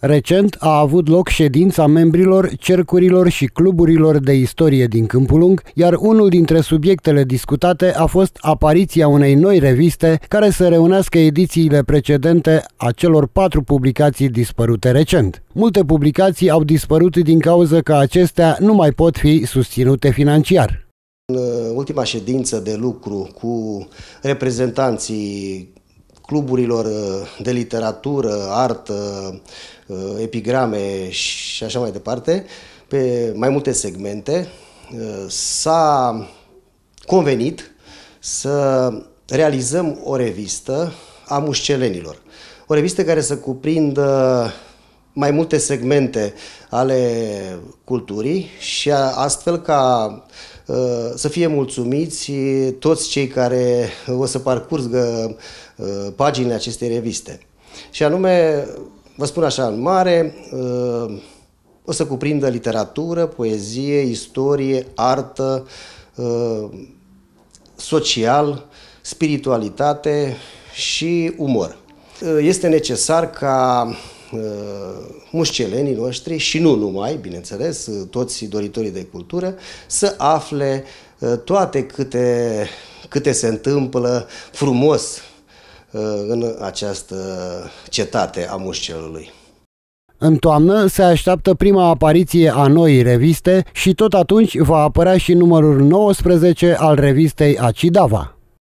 Recent a avut loc ședința membrilor cercurilor și cluburilor de istorie din Câmpulung, iar unul dintre subiectele discutate a fost apariția unei noi reviste care să reunească edițiile precedente a celor patru publicații dispărute recent. Multe publicații au dispărut din cauza că acestea nu mai pot fi susținute financiar. În uh, ultima ședință de lucru cu reprezentanții cluburilor uh, de literatură, artă, uh, epigrame și așa mai departe, pe mai multe segmente, uh, s-a convenit să realizăm o revistă a mușcelenilor. O revistă care să cuprindă mai multe segmente ale culturii și astfel ca Eh, să fie mulțumiți toți cei care o să parcurgă eh, paginile acestei reviste. Și anume, vă spun așa, în mare, eh, o să cuprindă literatură, poezie, istorie, artă, social, spiritualitate și umor. Este necesar ca Uh, mușcelenii noștri și nu numai, bineînțeles, uh, toți doritorii de cultură, să afle uh, toate câte, câte se întâmplă frumos în această cetate a mușcelului. În toamnă se așteaptă prima apariție a noii reviste și tot atunci va apărea și numărul 19 al revistei Acidava.